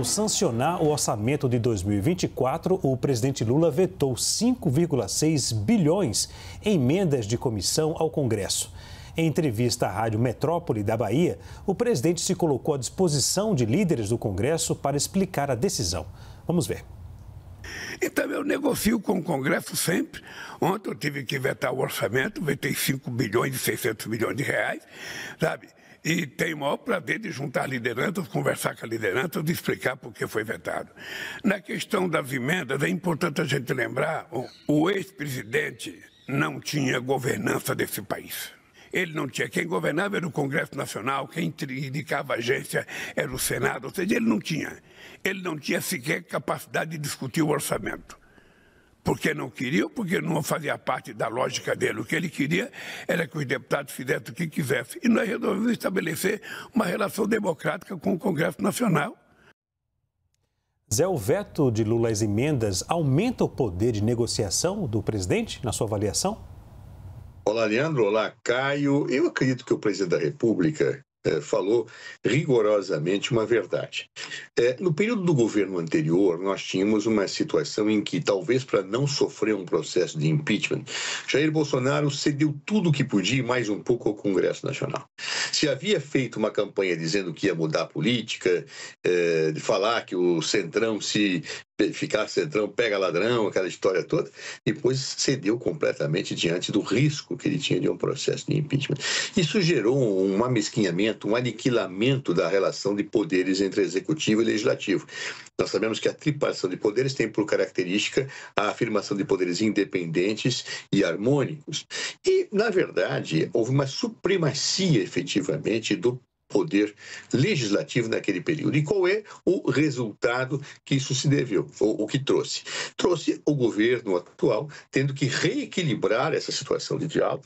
ao sancionar o orçamento de 2024, o presidente Lula vetou 5,6 bilhões em emendas de comissão ao Congresso. Em entrevista à Rádio Metrópole da Bahia, o presidente se colocou à disposição de líderes do Congresso para explicar a decisão. Vamos ver. Então, eu negocio com o Congresso sempre. Ontem eu tive que vetar o orçamento, vetei 5 bilhões e 600 milhões de reais, sabe? e tenho o maior prazer de juntar lideranças, conversar com a liderança, de explicar por que foi vetado. Na questão das emendas, é importante a gente lembrar, o, o ex-presidente não tinha governança desse país. Ele não tinha. Quem governava era o Congresso Nacional, quem indicava a agência era o Senado, ou seja, ele não tinha. Ele não tinha sequer capacidade de discutir o orçamento porque não queria ou porque não fazia parte da lógica dele. O que ele queria era que os deputados fizessem o que quisessem. E nós resolvemos estabelecer uma relação democrática com o Congresso Nacional. Zé, o veto de Lula às emendas aumenta o poder de negociação do presidente, na sua avaliação? Olá, Leandro. Olá, Caio. Eu acredito que o presidente da República eh, falou rigorosamente uma verdade. É, no período do governo anterior, nós tínhamos uma situação em que, talvez para não sofrer um processo de impeachment, Jair Bolsonaro cedeu tudo o que podia e mais um pouco ao Congresso Nacional. Se havia feito uma campanha dizendo que ia mudar a política, é, de falar que o Centrão se ficar centrão pega ladrão, aquela história toda, depois cedeu completamente diante do risco que ele tinha de um processo de impeachment. Isso gerou um amesquinhamento, um aniquilamento da relação de poderes entre executivo e legislativo. Nós sabemos que a tripartição de poderes tem por característica a afirmação de poderes independentes e harmônicos. E, na verdade, houve uma supremacia efetivamente do poder legislativo naquele período. E qual é o resultado que isso se deveu, ou o que trouxe? Trouxe o governo atual tendo que reequilibrar essa situação de diálogo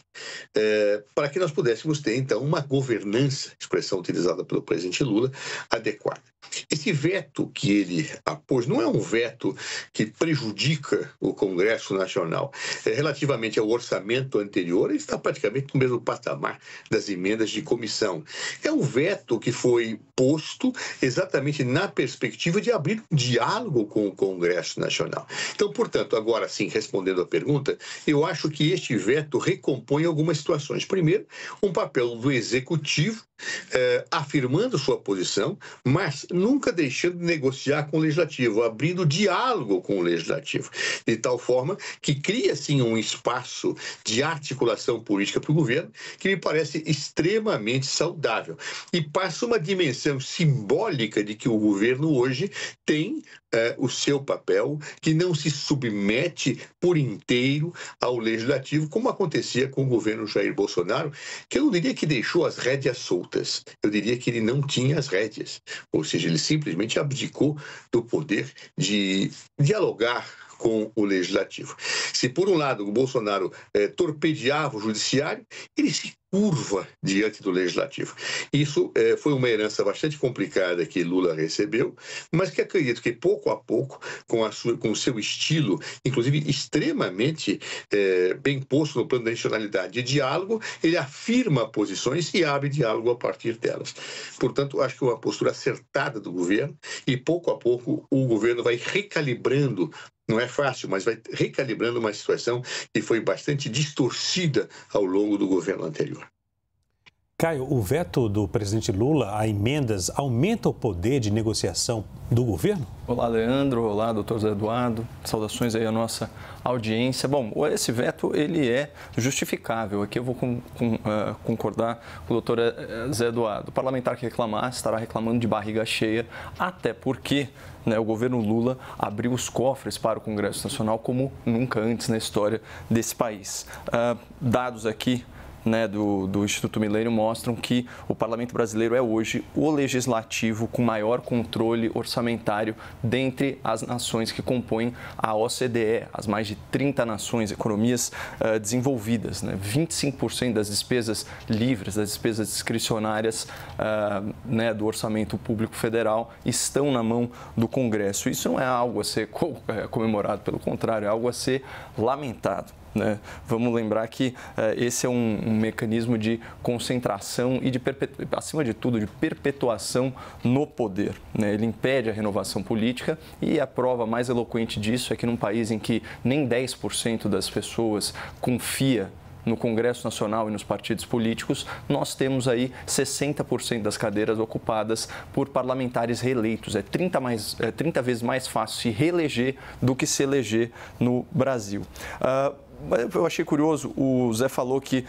eh, para que nós pudéssemos ter, então, uma governança, expressão utilizada pelo presidente Lula, adequada. Esse veto que ele apôs não é um veto que prejudica o Congresso Nacional. É, relativamente ao orçamento anterior, ele está praticamente no mesmo patamar das emendas de comissão. É um veto que foi posto exatamente na perspectiva de abrir um diálogo com o Congresso Nacional. Então, portanto, agora sim, respondendo à pergunta, eu acho que este veto recompõe algumas situações. Primeiro, um papel do executivo eh, afirmando sua posição, mas nunca deixando de negociar com o legislativo, abrindo diálogo com o legislativo, de tal forma que cria sim um espaço de articulação política para o governo que me parece extremamente saudável e passa uma dimensão simbólica de que o governo hoje tem é, o seu papel, que não se submete por inteiro ao legislativo, como acontecia com o governo Jair Bolsonaro, que eu não diria que deixou as rédeas soltas, eu diria que ele não tinha as rédeas, ou seja, ele simplesmente abdicou do poder de dialogar com o legislativo. Se, por um lado, o Bolsonaro é, torpedeava o judiciário, ele se curva diante do legislativo. Isso é, foi uma herança bastante complicada que Lula recebeu, mas que acredito que pouco a pouco, com, a sua, com o seu estilo, inclusive extremamente é, bem posto no plano da nacionalidade de diálogo, ele afirma posições e abre diálogo a partir delas. Portanto, acho que é uma postura acertada do governo e pouco a pouco o governo vai recalibrando não é fácil, mas vai recalibrando uma situação que foi bastante distorcida ao longo do governo anterior. Caio, o veto do presidente Lula a emendas aumenta o poder de negociação do governo? Olá, Leandro. Olá, doutor Zé Eduardo. Saudações aí à nossa audiência. Bom, esse veto, ele é justificável. Aqui eu vou com, com, uh, concordar com o doutor eh, eh, Zé Eduardo. O parlamentar que reclamar estará reclamando de barriga cheia, até porque né, o governo Lula abriu os cofres para o Congresso Nacional como nunca antes na história desse país. Uh, dados aqui né, do, do Instituto Milênio mostram que o parlamento brasileiro é hoje o legislativo com maior controle orçamentário dentre as nações que compõem a OCDE, as mais de 30 nações, economias uh, desenvolvidas. Né? 25% das despesas livres, das despesas discricionárias uh, né, do orçamento público federal estão na mão do Congresso. Isso não é algo a ser eh, comemorado, pelo contrário, é algo a ser lamentado. Né? Vamos lembrar que uh, esse é um, um, mecanismo de concentração e, de acima de tudo, de perpetuação no poder. Né? Ele impede a renovação política e a prova mais eloquente disso é que num país em que nem 10% das pessoas confia no Congresso Nacional e nos partidos políticos, nós temos aí 60% das cadeiras ocupadas por parlamentares reeleitos. É 30, mais, é 30 vezes mais fácil se reeleger do que se eleger no Brasil. Uh, eu achei curioso, o Zé falou que,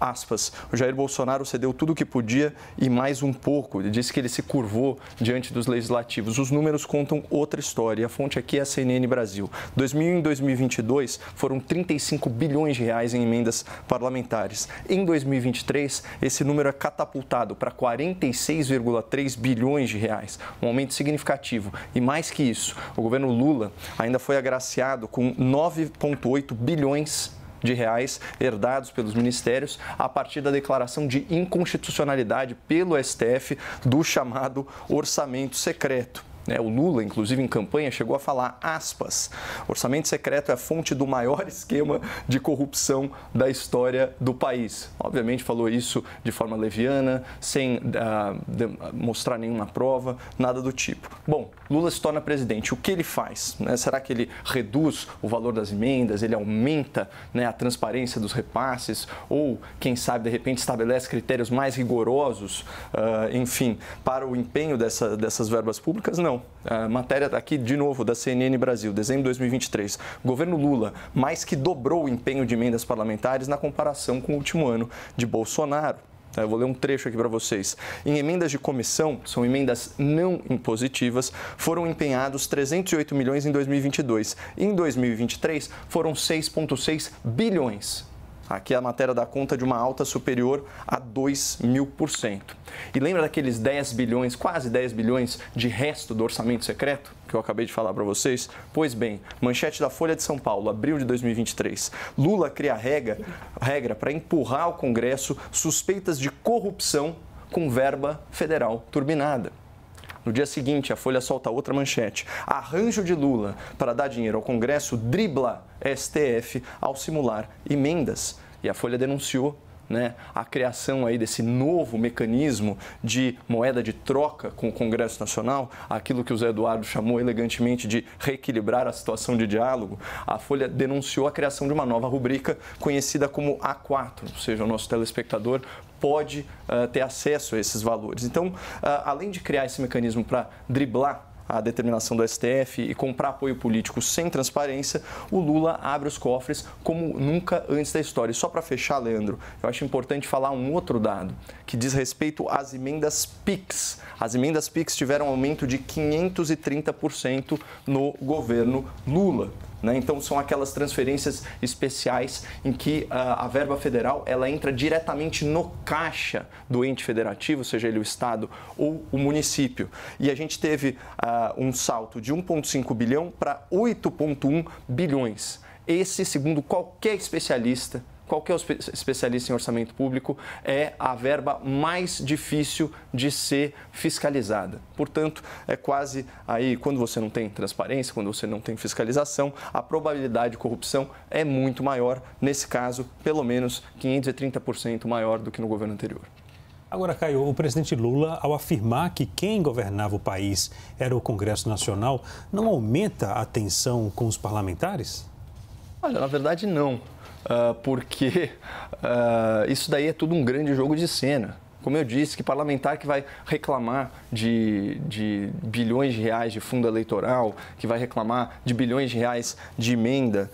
aspas, o Jair Bolsonaro cedeu tudo o que podia e mais um pouco. Ele disse que ele se curvou diante dos legislativos. Os números contam outra história. A fonte aqui é a CNN Brasil. 2000 e 2022 foram 35 bilhões de reais em emendas parlamentares. Em 2023, esse número é catapultado para 46,3 bilhões de reais, um aumento significativo. E mais que isso, o governo Lula ainda foi agraciado com 9,8 bilhões de reais herdados pelos ministérios a partir da declaração de inconstitucionalidade pelo STF do chamado orçamento secreto. Né? O Lula, inclusive em campanha, chegou a falar, aspas, orçamento secreto é a fonte do maior esquema de corrupção da história do país. Obviamente falou isso de forma leviana, sem uh, mostrar nenhuma prova, nada do tipo. Bom, Lula se torna presidente, o que ele faz? Né? Será que ele reduz o valor das emendas, ele aumenta né, a transparência dos repasses ou, quem sabe, de repente estabelece critérios mais rigorosos, uh, enfim, para o empenho dessa, dessas verbas públicas? Não. A matéria tá aqui de novo da CNN Brasil, dezembro de 2023. governo Lula mais que dobrou o empenho de emendas parlamentares na comparação com o último ano de Bolsonaro. Eu vou ler um trecho aqui para vocês. Em emendas de comissão, são emendas não impositivas, foram empenhados 308 milhões em 2022. Em 2023, foram 6,6 bilhões Aqui é a matéria dá conta de uma alta superior a 2 mil por cento. E lembra daqueles 10 bilhões, quase 10 bilhões de resto do orçamento secreto que eu acabei de falar para vocês? Pois bem, manchete da Folha de São Paulo, abril de 2023. Lula cria regra, regra para empurrar ao Congresso suspeitas de corrupção com verba federal turbinada. No dia seguinte, a Folha solta outra manchete. Arranjo de Lula para dar dinheiro ao Congresso dribla STF ao simular emendas. E a Folha denunciou né, a criação aí desse novo mecanismo de moeda de troca com o Congresso Nacional, aquilo que o Zé Eduardo chamou elegantemente de reequilibrar a situação de diálogo, a Folha denunciou a criação de uma nova rubrica conhecida como A4, ou seja, o nosso telespectador pode uh, ter acesso a esses valores. Então, uh, além de criar esse mecanismo para driblar a determinação do STF e comprar apoio político sem transparência, o Lula abre os cofres como nunca antes da história. E só para fechar, Leandro, eu acho importante falar um outro dado que diz respeito às emendas PIX. As emendas PIX tiveram aumento de 530% no governo Lula. Né? Então são aquelas transferências especiais em que a, ah, a verba federal ela entra diretamente no caixa do ente federativo, seja ele o estado ou o município. E a gente teve uh, um salto de 1,5 bilhão para 8,1 bilhões. Esse, segundo qualquer especialista, qualquer especialista em orçamento público, é a verba mais difícil de ser fiscalizada. Portanto, é quase aí, quando você não tem transparência, quando você não tem fiscalização, a probabilidade de corrupção é muito maior, nesse caso, pelo menos 530% maior do que no governo anterior. Agora, Caio, o presidente Lula, ao afirmar que quem governava o país era o Congresso Nacional, não aumenta a tensão com os parlamentares? Olha, na verdade, não. Ah, porque uh, isso daí é tudo um grande jogo de cena. Como eu disse, que parlamentar que vai reclamar de, de bilhões de reais de fundo eleitoral, que vai reclamar de bilhões de reais de emenda,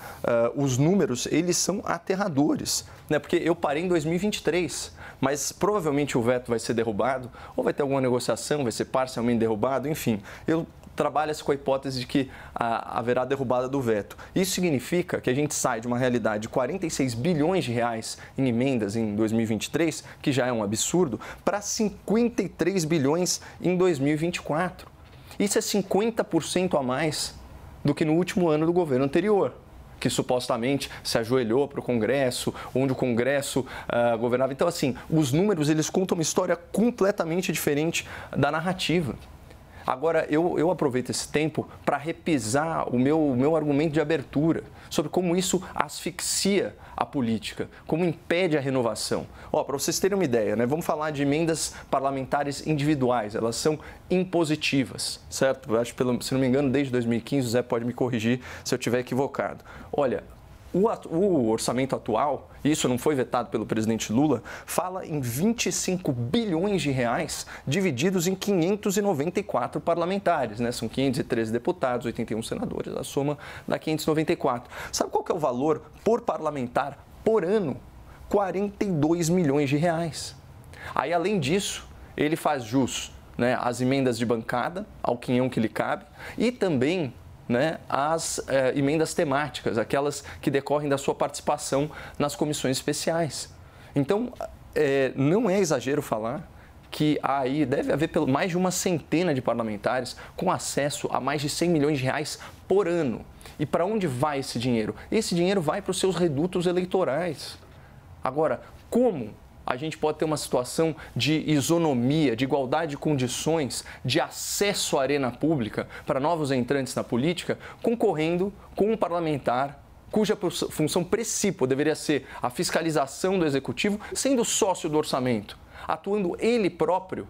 uh, os números, eles são aterradores. Né? Porque eu parei em 2023, mas provavelmente o veto vai ser derrubado, ou vai ter alguma negociação, vai ser parcialmente derrubado, enfim. Eu trabalha-se com a hipótese de que ah, haverá derrubada do veto. Isso significa que a gente sai de uma realidade de 46 bilhões de reais em emendas em 2023, que já é um absurdo, para 53 bilhões em 2024. Isso é 50% a mais do que no último ano do governo anterior que supostamente se ajoelhou para o Congresso, onde o Congresso uh, governava. Então, assim, os números eles contam uma história completamente diferente da narrativa. Agora, eu, eu aproveito esse tempo para repisar o meu, o meu argumento de abertura sobre como isso asfixia a política, como impede a renovação. Ó, para vocês terem uma ideia, né, vamos falar de emendas parlamentares individuais, elas são impositivas, certo? acho, pelo, se não me engano, desde 2015, o Zé pode me corrigir se eu estiver equivocado. Olha, o, o, orçamento atual, isso não foi vetado pelo presidente Lula, fala em 25 bilhões de reais divididos em 594 parlamentares, né? São 513 deputados, 81 senadores, a soma dá 594. Sabe qual que é o valor por parlamentar por ano? 42 milhões de reais. Aí, além disso, ele faz jus né, às emendas de bancada, ao quinhão que lhe cabe, e também né, as eh, emendas temáticas, aquelas que decorrem da sua participação nas comissões especiais. Então, eh, não é exagero falar que aí deve haver pelo, mais de uma centena de parlamentares com acesso a mais de 100 milhões de reais por ano. E para onde vai esse dinheiro? Esse dinheiro vai para os seus redutos eleitorais. Agora, como a gente pode ter uma situação de isonomia, de igualdade de condições, de acesso à arena pública para novos entrantes na política, concorrendo com um parlamentar cuja função principal deveria ser a fiscalização do executivo, sendo sócio do orçamento, atuando ele próprio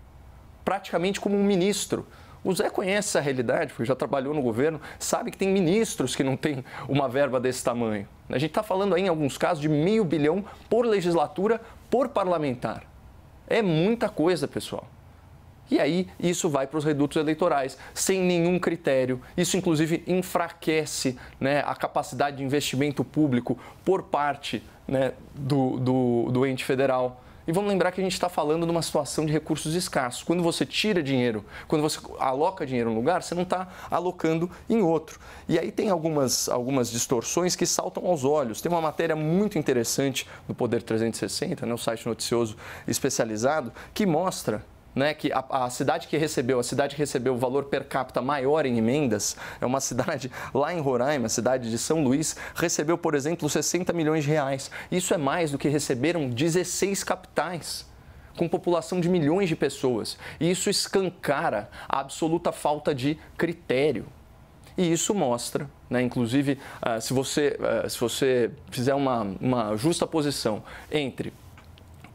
praticamente como um ministro. O Zé conhece essa realidade, porque já trabalhou no governo, sabe que tem ministros que não têm uma verba desse tamanho. A gente está falando aí, em alguns casos, de meio bilhão por legislatura por parlamentar. É muita coisa, pessoal. E aí isso vai para os redutos eleitorais, sem nenhum critério. Isso, inclusive, enfraquece né, a capacidade de investimento público por parte né, do, do, do ente federal. E vamos lembrar que a gente está falando de uma situação de recursos escassos. Quando você tira dinheiro, quando você aloca dinheiro em um lugar, você não está alocando em outro. E aí tem algumas, algumas distorções que saltam aos olhos. Tem uma matéria muito interessante do Poder 360, né, o site noticioso especializado, que mostra né, que a, a, cidade que recebeu, a cidade que recebeu o valor per capita maior em emendas, é uma cidade lá em Roraima, a cidade de São Luís, recebeu, por exemplo, 60 milhões de reais. Isso é mais do que receberam 16 capitais com população de milhões de pessoas. E isso escancara a absoluta falta de critério. E isso mostra, né, inclusive, uh, se, você, uh, se você fizer uma, uma justa posição entre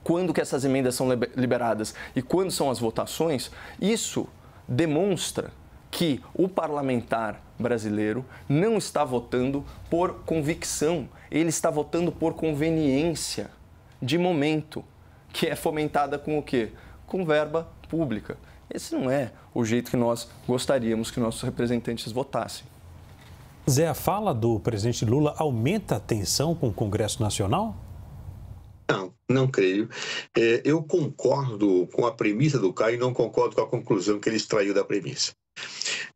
quando que essas emendas são liberadas e quando são as votações, isso demonstra que o parlamentar brasileiro não está votando por convicção, ele está votando por conveniência de momento, que é fomentada com o quê? Com verba pública. Esse não é o jeito que nós gostaríamos que nossos representantes votassem. Zé, a fala do presidente Lula aumenta a tensão com o Congresso Nacional? Não, não creio. É, eu concordo com a premissa do Caio e não concordo com a conclusão que ele extraiu da premissa.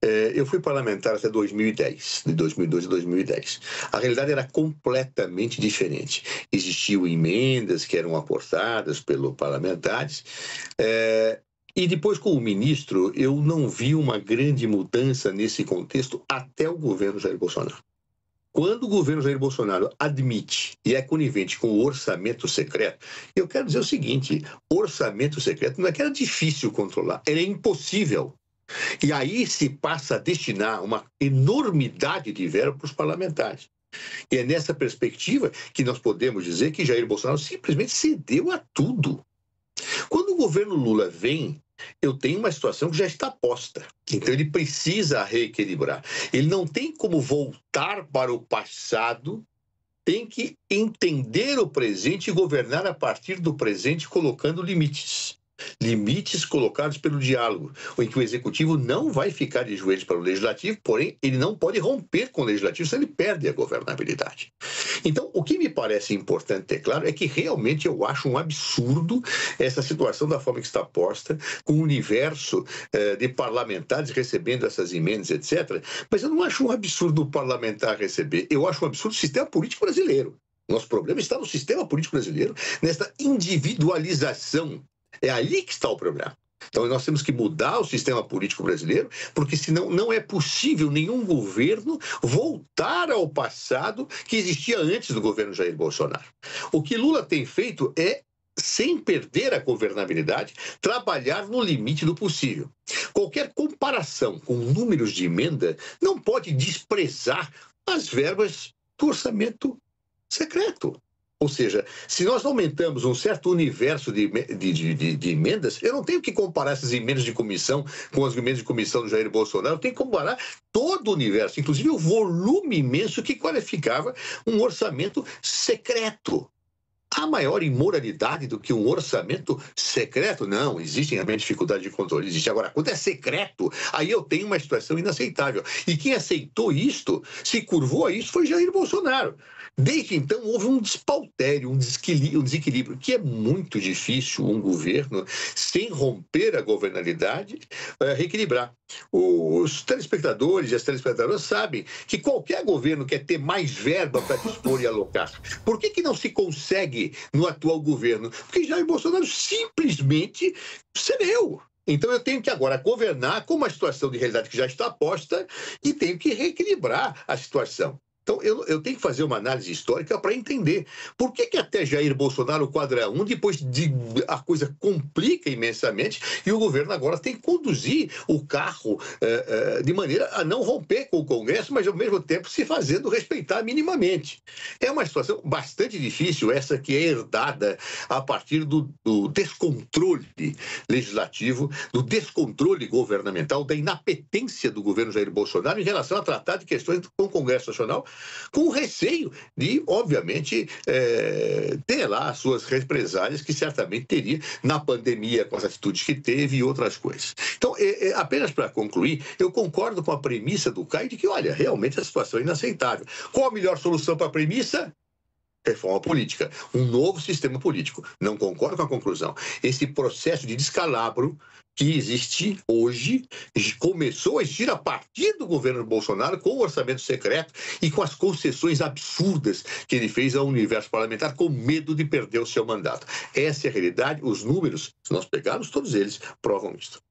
É, eu fui parlamentar até 2010, de 2002 a 2010. A realidade era completamente diferente. Existiam emendas que eram aportadas pelos parlamentares. É, e depois, com o ministro, eu não vi uma grande mudança nesse contexto até o governo Jair Bolsonaro. Quando o governo Jair Bolsonaro admite e é conivente com o orçamento secreto, eu quero dizer o seguinte: orçamento secreto não é que era difícil controlar, era é impossível. E aí se passa a destinar uma enormidade de verba para os parlamentares. E é nessa perspectiva que nós podemos dizer que Jair Bolsonaro simplesmente cedeu a tudo. Quando o governo Lula vem eu tenho uma situação que já está posta. Então ele precisa reequilibrar. Ele não tem como voltar para o passado, tem que entender o presente e governar a partir do presente colocando limites. Limites colocados pelo diálogo, em que o executivo não vai ficar de joelhos para o legislativo, porém ele não pode romper com o legislativo, senão ele perde a governabilidade. Então, o que me parece importante ter claro é que realmente eu acho um absurdo essa situação da forma que está posta, com o universo eh, de parlamentares recebendo essas emendas, etc. Mas eu não acho um absurdo o parlamentar receber, eu acho um absurdo o sistema político brasileiro. Nosso problema está no sistema político brasileiro, nesta individualização é ali que está o problema. Então, nós temos que mudar o sistema político brasileiro, porque senão não é possível nenhum governo voltar ao passado que existia antes do governo Jair Bolsonaro. O que Lula tem feito é sem perder a governabilidade, trabalhar no limite do possível. Qualquer comparação com números de emenda não pode desprezar as verbas do orçamento secreto. Ou seja, se nós aumentamos um certo universo de, de, de, de, emendas, eu não tenho que comparar essas emendas de comissão com as emendas de comissão do Jair Bolsonaro, eu tenho que comparar todo o universo, inclusive o volume imenso que qualificava um orçamento secreto. Há maior imoralidade do que um orçamento secreto? Não, existe realmente dificuldade de controle, existe. Agora, quando é secreto, aí eu tenho uma situação inaceitável. E quem aceitou isto, se curvou a isso, foi Jair Bolsonaro. Desde então, houve um despautério, um desequilíbrio, um desequilíbrio que é muito difícil um governo, sem romper a governabilidade é, reequilibrar. Os telespectadores e as telespectadoras sabem que qualquer governo quer ter mais verba para dispor e alocar. Por que, que não se consegue no atual governo? Porque Jair Bolsonaro simplesmente cedeu. Então eu tenho que agora governar com uma situação de realidade que já está posta e tenho que reequilibrar a situação. Então, eu, eu, tenho que fazer uma análise histórica para entender por que, que até Jair Bolsonaro quadra um depois de, a coisa complica imensamente e o governo agora tem que conduzir o carro eh, eh, de maneira a não romper com o Congresso, mas ao mesmo tempo se fazendo respeitar minimamente. É uma situação bastante difícil, essa que é herdada a partir do, do descontrole legislativo, do descontrole governamental, da inapetência do governo Jair Bolsonaro em relação a tratar de questões com o Congresso Nacional com receio de, obviamente, é, ter lá as suas represálias, que certamente teria na pandemia, com as atitudes que teve e outras coisas. Então, é, é, apenas para concluir, eu concordo com a premissa do Caio de que, olha, realmente a situação é inaceitável. Qual a melhor solução para a premissa? reforma política, um novo sistema político. Não concordo com a conclusão. Esse processo de descalabro que existe hoje, começou a existir a partir do governo Bolsonaro, com o orçamento secreto e com as concessões absurdas que ele fez ao universo parlamentar, com medo de perder o seu mandato. Essa é a realidade, os números, se nós pegarmos todos eles, provam isso.